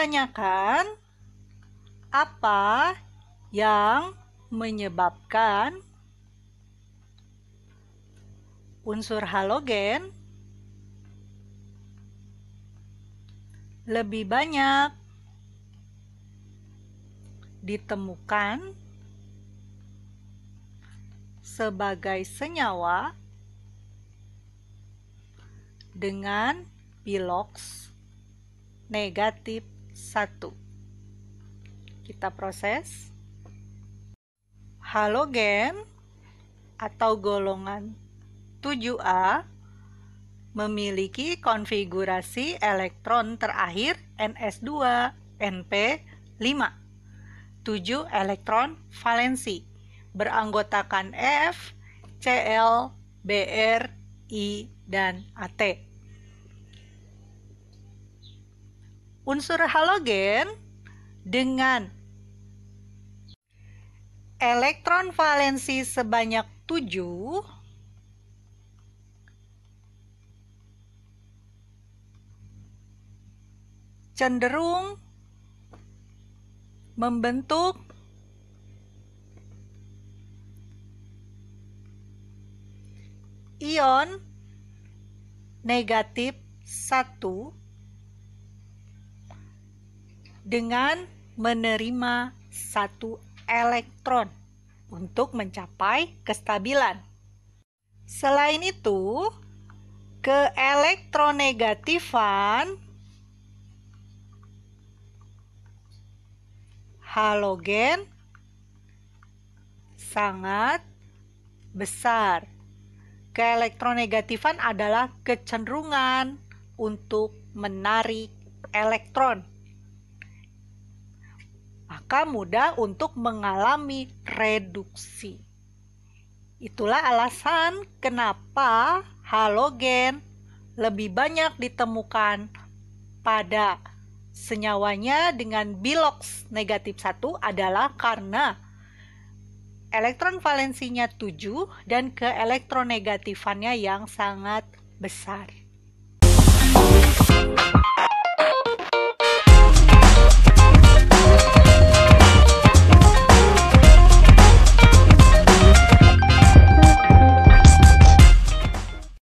Pertanyakan apa yang menyebabkan unsur halogen lebih banyak ditemukan sebagai senyawa dengan piloks negatif 1. Kita proses halogen atau golongan 7A memiliki konfigurasi elektron terakhir NS2 NP5 7 elektron valensi beranggotakan F, Cl, Br, I, dan At. unsur halogen dengan elektron valensi sebanyak 7 cenderung membentuk ion negatif 1 dengan menerima satu elektron untuk mencapai kestabilan. Selain itu, keelektronegatifan halogen sangat besar. Keelektronegatifan adalah kecenderungan untuk menarik elektron maka mudah untuk mengalami reduksi. Itulah alasan kenapa halogen lebih banyak ditemukan pada senyawanya dengan bilox negatif 1 adalah karena elektron valensinya 7 dan negatifannya yang sangat besar.